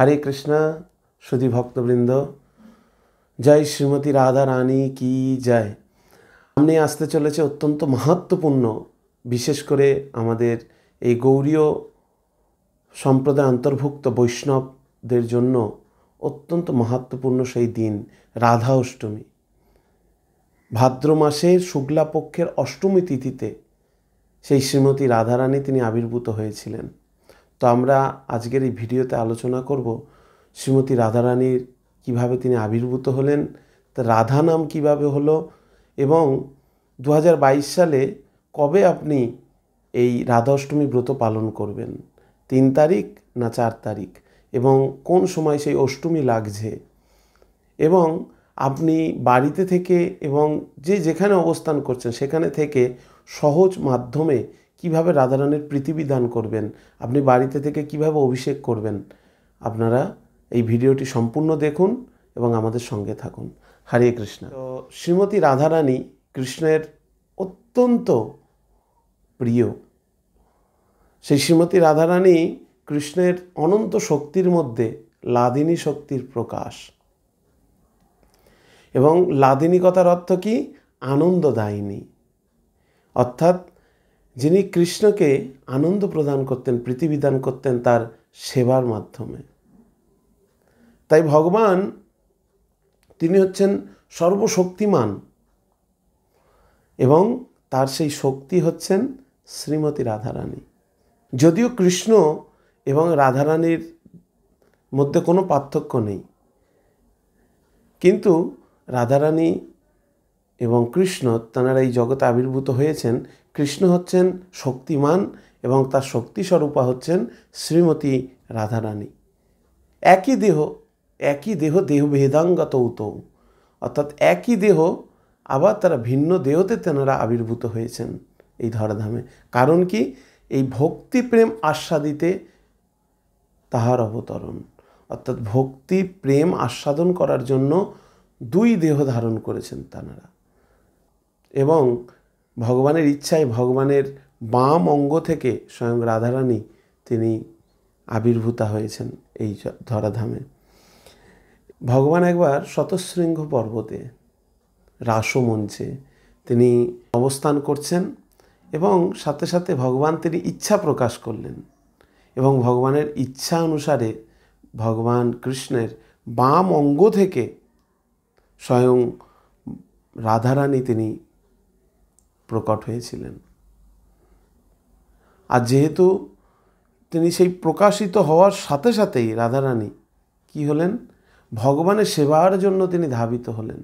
হরে কৃষ্ণ সুধী ভক্তবৃন্দ জয় শ্রীমতী রাধা রানী কি জয় সামনে আসতে চলেছে অত্যন্ত মাহাত্মপূর্ণ বিশেষ করে আমাদের এই গৌরীয় সম্প্রদায় অন্তর্ভুক্ত বৈষ্ণবদের জন্য অত্যন্ত মাহাত্মপূর্ণ সেই দিন রাধা অষ্টমী ভাদ্র মাসের শুক্লাপক্ষের অষ্টমী তিথিতে সেই শ্রীমতী রাধারানী তিনি আবির্ভূত হয়েছিলেন তো আমরা আজকের এই ভিডিওতে আলোচনা করব শ্রীমতী রাধারানীর কিভাবে তিনি আবির্ভূত হলেন তা রাধা নাম কিভাবে হলো এবং দু সালে কবে আপনি এই রাধা অষ্টমী ব্রত পালন করবেন তিন তারিখ না চার তারিখ এবং কোন সময় সেই অষ্টমী লাগছে এবং আপনি বাড়িতে থেকে এবং যে যেখানে অবস্থান করছেন সেখানে থেকে সহজ মাধ্যমে কিভাবে রাধারানীর পৃথিবী দান করবেন আপনি বাড়িতে থেকে কিভাবে অভিষেক করবেন আপনারা এই ভিডিওটি সম্পূর্ণ দেখুন এবং আমাদের সঙ্গে থাকুন হারিয়ে কৃষ্ণ তো শ্রীমতী রাধারানী কৃষ্ণের অত্যন্ত প্রিয় সেই শ্রীমতী রাধারানী কৃষ্ণের অনন্ত শক্তির মধ্যে লাদিনী শক্তির প্রকাশ এবং লাদিনী কথার অর্থ কি আনন্দদায়িনী অর্থাৎ যিনি কৃষ্ণকে আনন্দ প্রদান করতেন পৃথিবীদান করতেন তার সেবার মাধ্যমে তাই ভগবান তিনি হচ্ছেন সর্বশক্তিমান এবং তার সেই শক্তি হচ্ছেন শ্রীমতী রাধারানী যদিও কৃষ্ণ এবং রাধারানীর মধ্যে কোনো পার্থক্য নেই কিন্তু রাধারানী এবং কৃষ্ণ তাঁরা এই জগতে আবির্ভূত হয়েছেন কৃষ্ণ হচ্ছেন শক্তিমান এবং তার শক্তিস্বরূপা হচ্ছেন শ্রীমতী রাধারানী একই দেহ একই দেহ দেহ ভেদাঙ্গত উত অর্থাৎ একই দেহ আবার তারা ভিন্ন দেহতে তেনারা আবির্ভূত হয়েছেন এই ধরাধামে কারণ কি এই ভক্তি প্রেম আস্বাদিতে তাহার অবতরণ অর্থাৎ ভক্তি প্রেম আস্বাদন করার জন্য দুই দেহ ধারণ করেছেন তানারা এবং ভগবানের ইচ্ছায় ভগবানের বাম অঙ্গ থেকে স্বয়ং রাধারানী তিনি আবির্ভূতা হয়েছেন এই ধরাধামে ভগবান একবার শতশৃঙ্গ পর্বতে রাসমঞ্চে তিনি অবস্থান করছেন এবং সাথে সাথে ভগবান তিনি ইচ্ছা প্রকাশ করলেন এবং ভগবানের ইচ্ছা অনুসারে ভগবান কৃষ্ণের বাম অঙ্গ থেকে স্বয়ং রাধারানী তিনি প্রকট হয়েছিলেন আর যেহেতু তিনি সেই প্রকাশিত হওয়ার সাথে সাথেই রাধারানী কি হলেন ভগবানের সেবার জন্য তিনি ধাবিত হলেন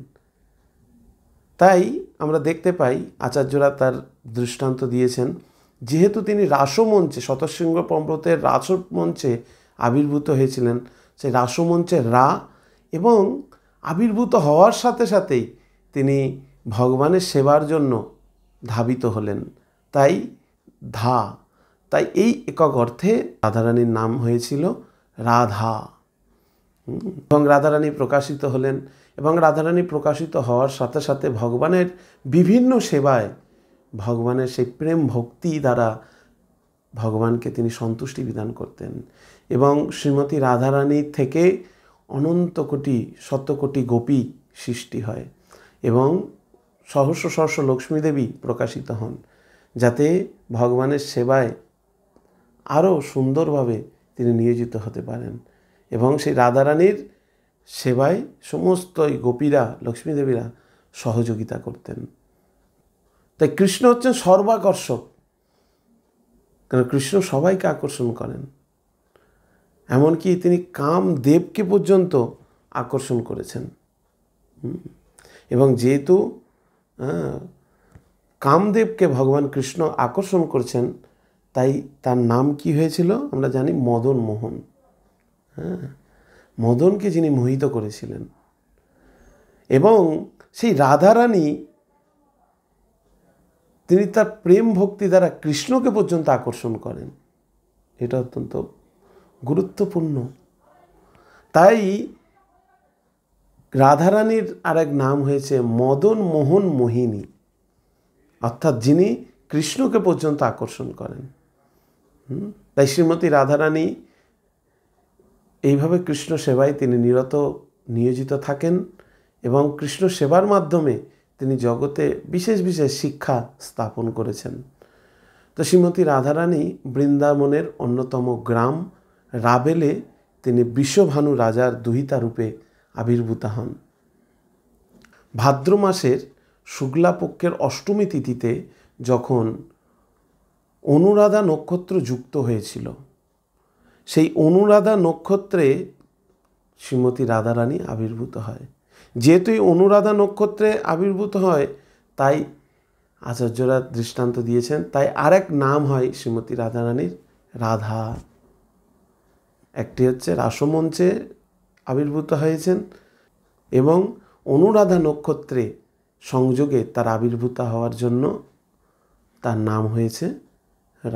তাই আমরা দেখতে পাই আচার্যরা তার দৃষ্টান্ত দিয়েছেন যেহেতু তিনি রাসমঞ্চে শতশৃঙ্গ রাস রাসমঞ্চে আবির্ভূত হয়েছিলেন সেই রাসমঞ্চে রা এবং আবির্ভূত হওয়ার সাথে সাথেই তিনি ভগবানের সেবার জন্য ধাবিত হলেন তাই ধা তাই এই একক অর্থে রাধারানীর নাম হয়েছিল রাধা এবং রাধারানী প্রকাশিত হলেন এবং রাধারানী প্রকাশিত হওয়ার সাথে সাথে ভগবানের বিভিন্ন সেবায় ভগবানের সেই প্রেম ভক্তি দ্বারা ভগবানকে তিনি সন্তুষ্টি বিধান করতেন এবং শ্রীমতী রাধারানী থেকে অনন্ত কোটি শত কোটি গোপী সৃষ্টি হয় এবং সহস্র সহস্র লক্ষ্মীদেবী প্রকাশিত হন যাতে ভগবানের সেবায় আরও সুন্দরভাবে তিনি নিয়োজিত হতে পারেন এবং সেই রাধারানীর সেবায় সমস্ত গোপীরা লক্ষ্মীদেবীরা সহযোগিতা করতেন তাই কৃষ্ণ হচ্ছেন সর্বাকর্ষক কারণ কৃষ্ণ সবাইকে আকর্ষণ করেন এমনকি তিনি কাম দেবকে পর্যন্ত আকর্ষণ করেছেন এবং যেহেতু হ্যাঁ কামদেবকে ভগবান কৃষ্ণ আকর্ষণ করছেন তাই তার নাম কি হয়েছিল আমরা জানি মদন মোহন হ্যাঁ মদনকে যিনি মোহিত করেছিলেন এবং সেই রাধারানী তিনি তার প্রেম ভক্তি দ্বারা কৃষ্ণকে পর্যন্ত আকর্ষণ করেন এটা অত্যন্ত গুরুত্বপূর্ণ তাই রাধারানীর আরেক নাম হয়েছে মদন মোহন মোহিনী অর্থাৎ যিনি কৃষ্ণকে পর্যন্ত আকর্ষণ করেন তাই শ্রীমতী রাধারানী এইভাবে কৃষ্ণ সেবায় তিনি নিরত নিয়োজিত থাকেন এবং কৃষ্ণ সেবার মাধ্যমে তিনি জগতে বিশেষ বিশেষ শিক্ষা স্থাপন করেছেন তো শ্রীমতী রাধারানী বৃন্দাবনের অন্যতম গ্রাম রাবেলে তিনি বিশ্বভানু রাজার দুহিতা রূপে আবির্ভূত হন ভাদ্র মাসের শুক্লাপক্ষের অষ্টমী তিথিতে যখন অনুরাধা নক্ষত্র যুক্ত হয়েছিল সেই অনুরাধা নক্ষত্রে শ্রীমতী রাধারানী আবির্ভূত হয় যেহেতু এই অনুরাধা নক্ষত্রে আবির্ভূত হয় তাই আচার্যরা দৃষ্টান্ত দিয়েছেন তাই আরেক নাম হয় শ্রীমতী রাধারানীর রাধা একটি হচ্ছে রাসমঞ্চে আবির্ভূত হয়েছেন এবং অনুরাধা নক্ষত্রে সংযোগে তার আবির্ভূত হওয়ার জন্য তার নাম হয়েছে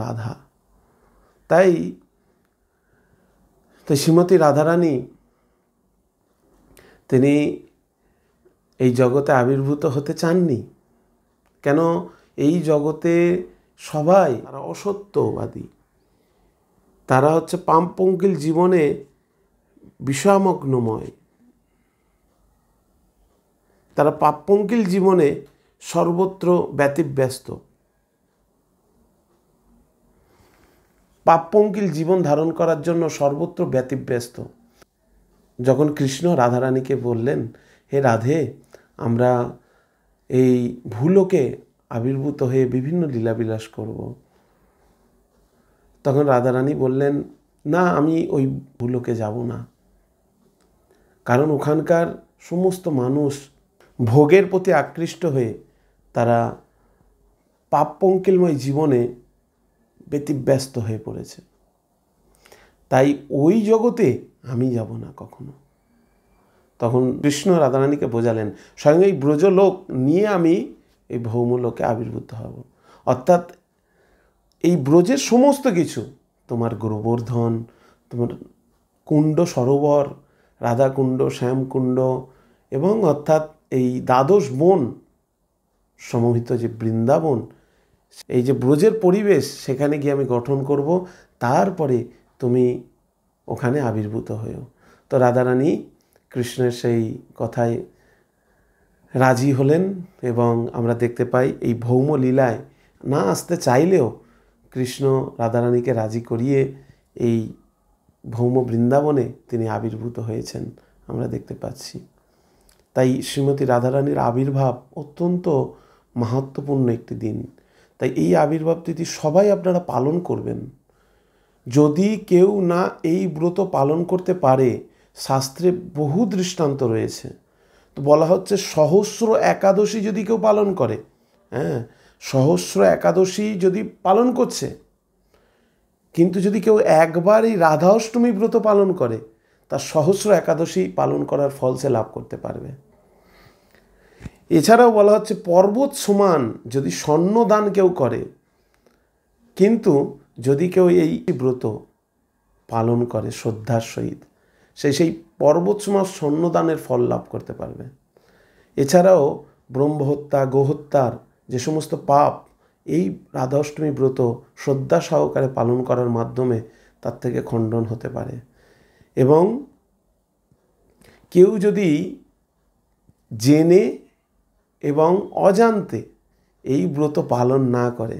রাধা তাই তাই শ্রীমতী রাধারানী তিনি এই জগতে আবির্ভূত হতে চাননি কেন এই জগতে সবাই তারা অসত্যবাদী তারা হচ্ছে পাম্পঙ্কিল জীবনে বিষামগ্নময় তারা পাপঙ্কিল জীবনে সর্বত্র ব্যতিব্যস্ত পাপঙ্কিল জীবন ধারণ করার জন্য সর্বত্র ব্যতিব্যস্ত যখন কৃষ্ণ রাধারানীকে বললেন হে রাধে আমরা এই ভুলোকে আবির্ভূত হয়ে বিভিন্ন লীলাবিলাস করব তখন রাধারানী বললেন না আমি ওই ভুলোকে যাব না কারণ ওখানকার সমস্ত মানুষ ভোগের প্রতি আকৃষ্ট হয়ে তারা পাপ পঙ্কিলময় জীবনে ব্যতিব্যস্ত হয়ে পড়েছে তাই ওই জগতে আমি যাব না কখনো তখন কৃষ্ণ রাধারানীকে বোঝালেন স্বয়ং এই ব্রজলোক নিয়ে আমি এই ভৌমলোকে আবির্ভূত হব অর্থাৎ এই ব্রজের সমস্ত কিছু তোমার গোবর্ধন তোমার কুণ্ড সরোবর রাধাকুণ্ড শ্যামকুণ্ড এবং অর্থাৎ এই দ্বাদশ বন সমহিত যে বৃন্দাবন এই যে ব্রজের পরিবেশ সেখানে গিয়ে আমি গঠন করব তারপরে তুমি ওখানে আবির্ভূত হয়েও তো রাধারানী কৃষ্ণের সেই কথায় রাজি হলেন এবং আমরা দেখতে পাই এই ভৌম লীলায় না আসতে চাইলেও কৃষ্ণ রাধারানীকে রাজি করিয়ে এই ভৌম বৃন্দাবনে তিনি আবির্ভূত হয়েছেন আমরা দেখতে পাচ্ছি তাই শ্রীমতী রাধারানীর আবির্ভাব অত্যন্ত মাহাত্মপূর্ণ একটি দিন তাই এই আবির্ভাব তিথি সবাই আপনারা পালন করবেন যদি কেউ না এই ব্রত পালন করতে পারে শাস্ত্রে বহু দৃষ্টান্ত রয়েছে তো বলা হচ্ছে সহস্র একাদশী যদি কেউ পালন করে হ্যাঁ সহস্র একাদশী যদি পালন করছে কিন্তু যদি কেউ একবার এই রাধা অষ্টমী ব্রত পালন করে তার সহস্র একাদশী পালন করার ফল সে লাভ করতে পারবে এছাড়াও বলা হচ্ছে পর্বত সমান যদি স্বর্ণদান কেউ করে কিন্তু যদি কেউ এই ব্রত পালন করে শ্রদ্ধার সহিত সে সেই পর্বত সমান স্বর্ণদানের ফল লাভ করতে পারবে এছাড়াও ব্রহ্মহত্যা গোহত্যার যে সমস্ত পাপ এই রাধা অষ্টমী ব্রত শ্রদ্ধা সহকারে পালন করার মাধ্যমে তার থেকে খণ্ডন হতে পারে এবং কেউ যদি জেনে এবং অজান্তে এই ব্রত পালন না করে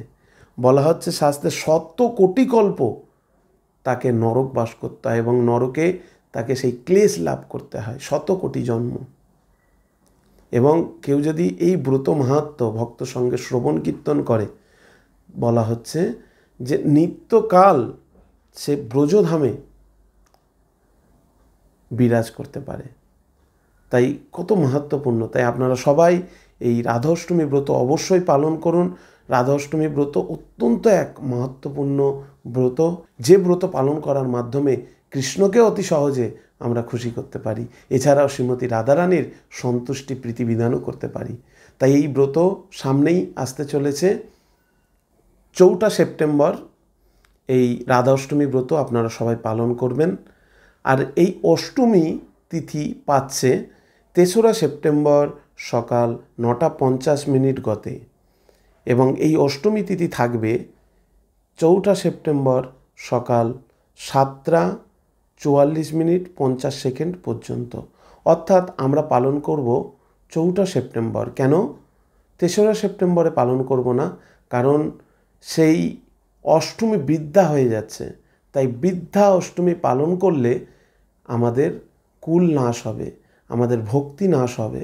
বলা হচ্ছে শাস্তে শত কোটি কল্প তাকে নরক বাস করতে হয় এবং নরকে তাকে সেই ক্লেশ লাভ করতে হয় শত কোটি জন্ম এবং কেউ যদি এই ব্রত মাহাত্ম ভক্ত সঙ্গে শ্রবণ কীর্তন করে বলা হচ্ছে যে নিত্যকাল সে ব্রজধামে বিরাজ করতে পারে তাই কত মাহাত্মপূর্ণ তাই আপনারা সবাই এই রাধাষ্টমী ব্রত অবশ্যই পালন করুন রাধাষ্টমী ব্রত অত্যন্ত এক মাহাত্মপূর্ণ ব্রত যে ব্রত পালন করার মাধ্যমে কৃষ্ণকে অতি সহজে আমরা খুশি করতে পারি এছাড়াও শ্রীমতী রাধারানীর সন্তুষ্টি প্রীতিবিধানও করতে পারি তাই এই ব্রত সামনেই আসতে চলেছে চৌঠা সেপ্টেম্বর এই রাধা অষ্টমী ব্রত আপনারা সবাই পালন করবেন আর এই অষ্টমী তিথি পাচ্ছে তেসরা সেপ্টেম্বর সকাল নটা পঞ্চাশ মিনিট গতে এবং এই অষ্টমী তিথি থাকবে চৌঠা সেপ্টেম্বর সকাল সাতটা চুয়াল্লিশ মিনিট পঞ্চাশ সেকেন্ড পর্যন্ত অর্থাৎ আমরা পালন করব চৌঠা সেপ্টেম্বর কেন তেসরা সেপ্টেম্বরে পালন করব না কারণ সেই অষ্টমী বৃদ্ধা হয়ে যাচ্ছে তাই বৃদ্ধা অষ্টমী পালন করলে আমাদের কুল নাশ হবে আমাদের ভক্তি নাশ হবে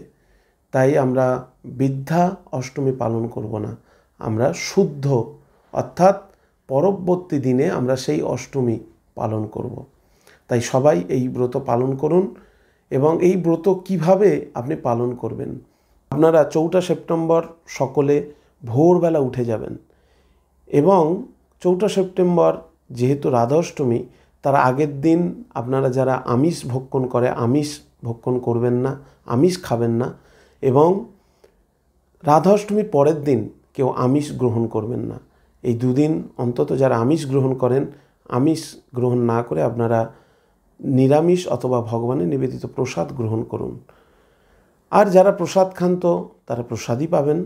তাই আমরা বৃদ্ধা অষ্টমী পালন করব না আমরা শুদ্ধ অর্থাৎ পরবর্তী দিনে আমরা সেই অষ্টমী পালন করব তাই সবাই এই ব্রত পালন করুন এবং এই ব্রত কিভাবে আপনি পালন করবেন আপনারা চৌঠা সেপ্টেম্বর সকলে ভোরবেলা উঠে যাবেন এবং চৌঠা সেপ্টেম্বর যেহেতু রাধাষ্টমী তার আগের দিন আপনারা যারা আমিষ ভক্ষণ করে আমিষ ভক্ষণ করবেন না আমিষ খাবেন না এবং রাধাষ্টমীর পরের দিন কেউ আমিষ গ্রহণ করবেন না এই দুদিন অন্তত যারা আমিষ গ্রহণ করেন আমিষ গ্রহণ না করে আপনারা নিরামিষ অথবা ভগবানের নিবেদিত প্রসাদ গ্রহণ করুন আর যারা প্রসাদ খান তো তারা প্রসাদই পাবেন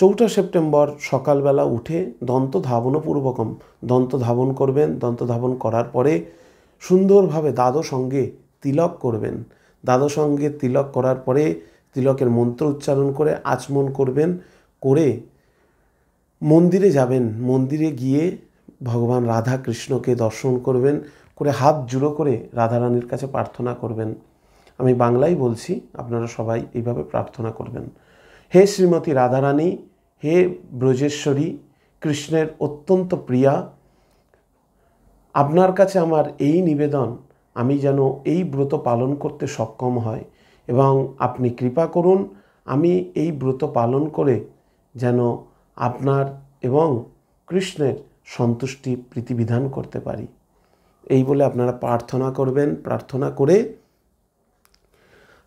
চৌঠা সেপ্টেম্বর সকালবেলা উঠে দন্ত ধাবনও পূর্বকম দন্ত ধাবন করবেন দন্ত ধাবন করার পরে সুন্দরভাবে দাদো সঙ্গে তিলক করবেন দাদো সঙ্গে তিলক করার পরে তিলকের মন্ত্র উচ্চারণ করে আচমন করবেন করে মন্দিরে যাবেন মন্দিরে গিয়ে ভগবান রাধা কৃষ্ণকে দর্শন করবেন করে হাত জুড়ো করে রাধারানীর কাছে প্রার্থনা করবেন আমি বাংলাই বলছি আপনারা সবাই এইভাবে প্রার্থনা করবেন হে শ্রীমতী রাধারানী হে ব্রজেশ্বরী কৃষ্ণের অত্যন্ত প্রিয়া আপনার কাছে আমার এই নিবেদন আমি যেন এই ব্রত পালন করতে সক্ষম হয় এবং আপনি কৃপা করুন আমি এই ব্রত পালন করে যেন আপনার এবং কৃষ্ণের সন্তুষ্টি প্রীতিবিধান করতে পারি এই বলে আপনারা প্রার্থনা করবেন প্রার্থনা করে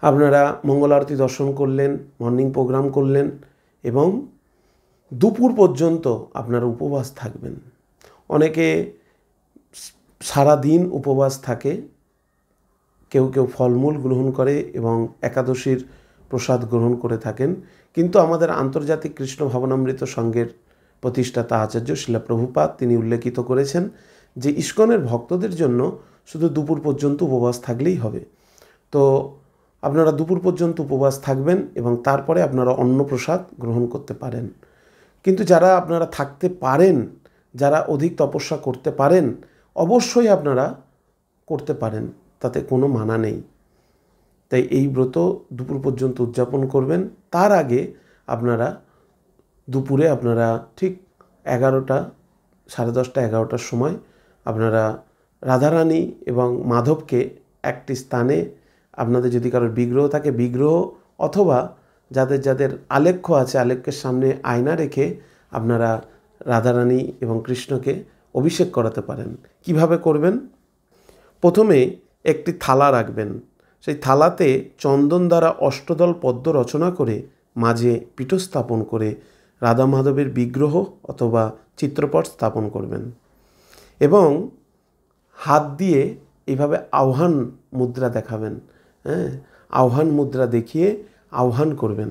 আপনারা মঙ্গল আরতি দর্শন করলেন মর্নিং প্রোগ্রাম করলেন এবং দুপুর পর্যন্ত আপনারা উপবাস থাকবেন অনেকে সারা দিন উপবাস থাকে কেউ কেউ ফলমূল গ্রহণ করে এবং একাদশীর প্রসাদ গ্রহণ করে থাকেন কিন্তু আমাদের আন্তর্জাতিক কৃষ্ণ ভবনামৃত সংঘের প্রতিষ্ঠাতা আচার্য শিলাপ্রভুপাত তিনি উল্লেখিত করেছেন যে ইস্কনের ভক্তদের জন্য শুধু দুপুর পর্যন্ত উপবাস থাকলেই হবে তো আপনারা দুপুর পর্যন্ত উপবাস থাকবেন এবং তারপরে আপনারা অন্ন প্রসাদ গ্রহণ করতে পারেন কিন্তু যারা আপনারা থাকতে পারেন যারা অধিক তপস্যা করতে পারেন অবশ্যই আপনারা করতে পারেন তাতে কোনো মানা নেই তাই এই ব্রত দুপুর পর্যন্ত উদযাপন করবেন তার আগে আপনারা দুপুরে আপনারা ঠিক এগারোটা সাড়ে দশটা এগারোটার সময় আপনারা রাধারানী এবং মাধবকে একটি স্থানে আপনাদের যদি কারোর বিগ্রহ থাকে বিগ্রহ অথবা যাদের যাদের আলেখ্য আছে আলেখ্যের সামনে আয়না রেখে আপনারা রাধারানী এবং কৃষ্ণকে অভিষেক করাতে পারেন কিভাবে করবেন প্রথমে একটি থালা রাখবেন সেই থালাতে চন্দন দ্বারা অষ্টদল পদ্ম রচনা করে মাঝে পীঠস্থাপন করে রাধা মাধবের বিগ্রহ অথবা চিত্রপট স্থাপন করবেন এবং হাত দিয়ে এভাবে আহ্বান মুদ্রা দেখাবেন হ্যাঁ আহ্বান মুদ্রা দেখিয়ে আহ্বান করবেন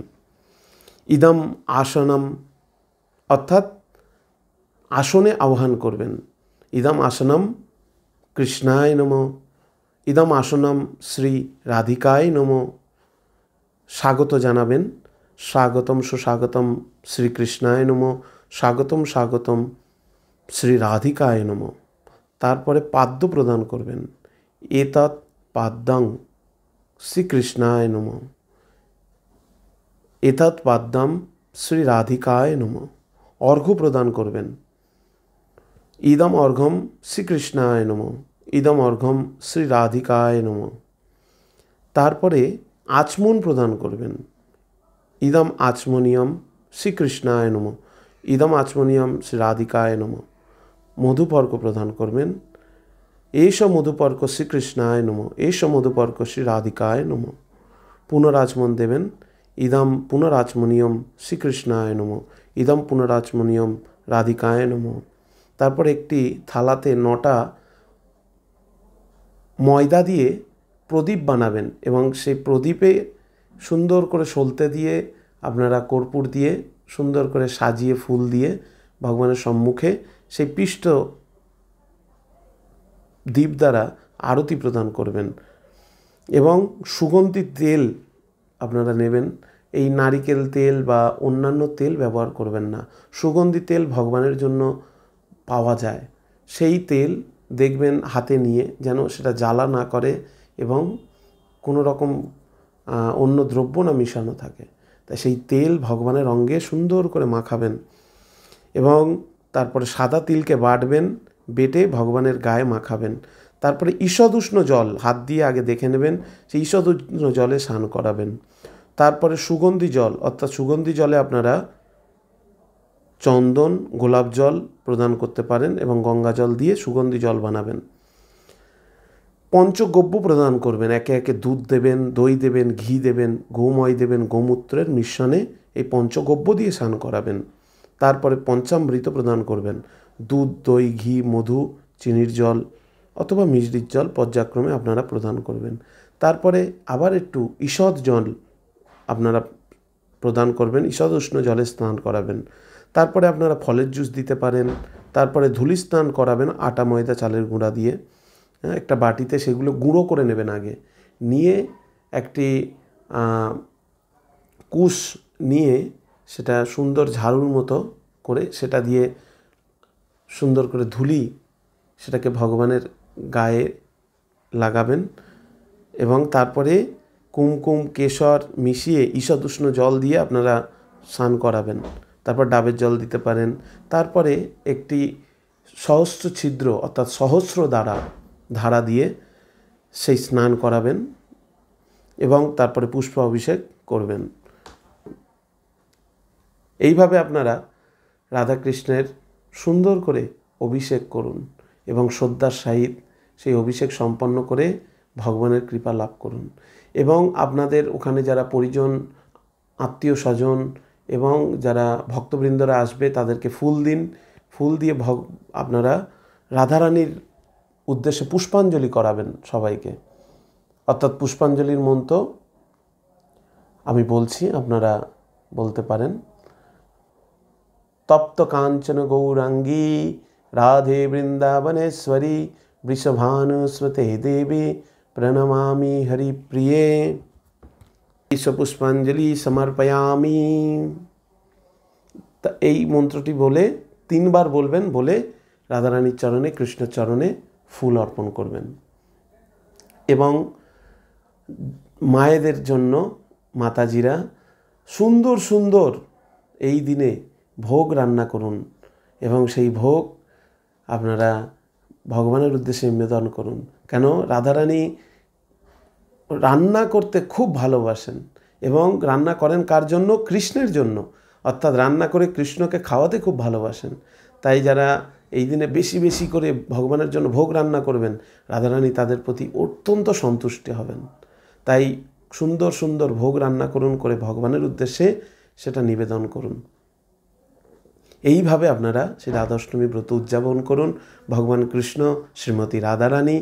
ইদম আসনম অর্থাৎ আসনে আহ্বান করবেন ইদম আসনম কৃষ্ণায় নম ইদম আসনম শ্রী রাধিকায় নম স্বাগত জানাবেন স্বাগতম সুস্বাগতম শ্রীকৃষ্ণায় নম স্বাগতম স্বাগতম শ্রী রাধিকায় নমঃ তারপরে পাদ্য প্রদান করবেন এতৎ পাদ্যাং শ্রীকৃষ্ণায় নম এতৎ পাদ্যাম শ্রী রাধিকায় নম অর্ঘ্য প্রদান করবেন ইদম অর্ঘম শ্রীকৃষ্ণায় নম ইদম অর্ঘম শ্রী রাধিকায় নম তারপরে আচমন প্রদান করবেন ইদম আচমনিয়ম শ্রীকৃষ্ণায় নম ইদম আচমনিয়ম শ্রী রাধিকায় নম মধুপর্ক প্রদান করবেন এস মধুপর্ক শ্রীকৃষ্ণায় নম এস মধুপর্ক শ্রী রাধিকায় নম পুনরাজমন দেবেন ইদম পুনরাচমনীয়ম শ্রীকৃষ্ণায় নম ইদম পুনরাচমনীয়ম রাধিকায় নম তারপর একটি থালাতে নটা ময়দা দিয়ে প্রদীপ বানাবেন এবং সেই প্রদীপে সুন্দর করে সলতে দিয়ে আপনারা কর্পূর দিয়ে সুন্দর করে সাজিয়ে ফুল দিয়ে ভগবানের সম্মুখে সেই পিষ্ট দ্বীপ দ্বারা আরতি প্রদান করবেন এবং সুগন্ধি তেল আপনারা নেবেন এই নারিকেল তেল বা অন্যান্য তেল ব্যবহার করবেন না সুগন্ধি তেল ভগবানের জন্য পাওয়া যায় সেই তেল দেখবেন হাতে নিয়ে যেন সেটা জ্বালা না করে এবং কোনো রকম অন্য দ্রব্য না মিশানো থাকে তাই সেই তেল ভগবানের অঙ্গে সুন্দর করে মাখাবেন এবং তারপরে সাদা তিলকে বাটবেন বেটে ভগবানের গায়ে মাখাবেন তারপরে ঈষদ উষ্ণ জল হাত দিয়ে আগে দেখে নেবেন সেই উষ্ণ জলে স্নান করাবেন তারপরে সুগন্ধি জল অর্থাৎ সুগন্ধি জলে আপনারা চন্দন গোলাপ জল প্রদান করতে পারেন এবং গঙ্গা জল দিয়ে সুগন্ধি জল বানাবেন পঞ্চগব্য প্রদান করবেন একে একে দুধ দেবেন দই দেবেন ঘি দেবেন গোময় দেবেন গোমূত্রের মিশ্রণে এই পঞ্চগব্য দিয়ে স্নান করাবেন তারপরে পঞ্চামৃত প্রদান করবেন দুধ দই ঘি মধু চিনির জল অথবা মিষ্টির জল পর্যাক্রমে আপনারা প্রদান করবেন তারপরে আবার একটু ঈষদ জল আপনারা প্রদান করবেন ঈষদ উষ্ণ জলে স্নান করাবেন তারপরে আপনারা ফলের জুস দিতে পারেন তারপরে ধুলি স্নান করাবেন আটা ময়দা চালের গুঁড়া দিয়ে হ্যাঁ, একটা বাটিতে সেগুলো গুঁড়ো করে নেবেন আগে নিয়ে একটি কুশ নিয়ে সেটা সুন্দর ঝাড়ুর মতো করে সেটা দিয়ে সুন্দর করে ধুলি সেটাকে ভগবানের গায়ে লাগাবেন এবং তারপরে কুমকুম কেশর মিশিয়ে ঈষদুষ্ণ জল দিয়ে আপনারা স্নান করাবেন তারপর ডাবের জল দিতে পারেন তারপরে একটি সহস্র ছিদ্র অর্থাৎ সহস্র দ্বারা ধারা দিয়ে সেই স্নান করাবেন এবং তারপরে পুষ্প অভিষেক করবেন এইভাবে আপনারা রাধাকৃষ্ণের সুন্দর করে অভিষেক করুন এবং শ্রদ্ধার সাহিত সেই অভিষেক সম্পন্ন করে ভগবানের কৃপা লাভ করুন এবং আপনাদের ওখানে যারা পরিজন আত্মীয় স্বজন এবং যারা ভক্তবৃন্দরা আসবে তাদেরকে ফুল দিন ফুল দিয়ে ভগ আপনারা রাধারানীর উদ্দেশ্যে পুষ্পাঞ্জলি করাবেন সবাইকে অর্থাৎ পুষ্পাঞ্জলির মন্ত্র আমি বলছি আপনারা বলতে পারেন তপ্ত কাঞ্চন গৌরাঙ্গী রাধে বৃন্দাবনেশ্বরী বৃষভানুস্মতে দেবী প্রণমামি হরিপ্রিয়ে বিশ্বপুষ্পাঞ্জলি সমর্পয়ামি তা এই মন্ত্রটি বলে তিনবার বলবেন বলে রাধারানীর চরণে কৃষ্ণ চরণে ফুল অর্পণ করবেন এবং মায়েদের জন্য মাতাজিরা সুন্দর সুন্দর এই দিনে ভোগ রান্না করুন এবং সেই ভোগ আপনারা ভগবানের উদ্দেশ্যে নিবেদন করুন কেন রাধারানী রান্না করতে খুব ভালোবাসেন এবং রান্না করেন কার জন্য কৃষ্ণের জন্য অর্থাৎ রান্না করে কৃষ্ণকে খাওয়াতে খুব ভালোবাসেন তাই যারা এই দিনে বেশি বেশি করে ভগবানের জন্য ভোগ রান্না করবেন রাধারানী তাদের প্রতি অত্যন্ত সন্তুষ্টি হবেন তাই সুন্দর সুন্দর ভোগ রান্না করুন করে ভগবানের উদ্দেশ্যে সেটা নিবেদন করুন এইভাবে আপনারা সেই রাধাষ্টমী ব্রত উদযাপন করুন ভগবান কৃষ্ণ শ্রীমতী রাধারানী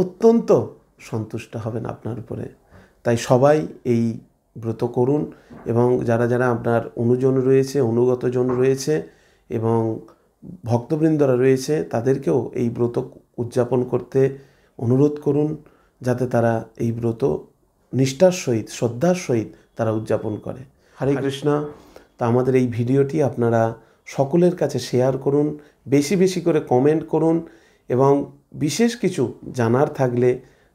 অত্যন্ত সন্তুষ্ট হবেন আপনার উপরে তাই সবাই এই ব্রত করুন এবং যারা যারা আপনার অনুজন রয়েছে অনুগতজন রয়েছে এবং ভক্তবৃন্দরা রয়েছে তাদেরকেও এই ব্রত উদযাপন করতে অনুরোধ করুন যাতে তারা এই ব্রত নিষ্ঠার সহিত শ্রদ্ধার সহিত তারা উদযাপন করে হরে কৃষ্ণ তা আমাদের এই ভিডিওটি আপনারা সকলের কাছে শেয়ার করুন বেশি বেশি করে কমেন্ট করুন এবং বিশেষ কিছু জানার থাকলে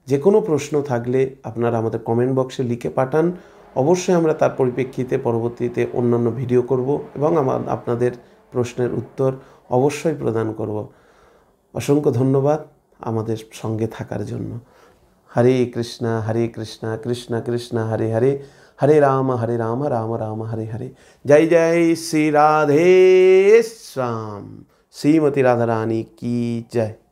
যে কোনো প্রশ্ন থাকলে আপনারা আমাদের কমেন্ট বক্সে লিখে পাঠান অবশ্যই আমরা তার পরিপ্রেক্ষিতে পরবর্তীতে অন্যান্য ভিডিও করব এবং আমার আপনাদের প্রশ্নের উত্তর অবশ্যই প্রদান করব অসংখ্য ধন্যবাদ আমাদের সঙ্গে থাকার জন্য হরে কৃষ্ণা হরে কৃষ্ণা কৃষ্ণা কৃষ্ণা হরে হরে हरे राम हरे राम राम राम हरे हरे जय जय श्री राधे श्याम श्रीमती राधा रानी की जय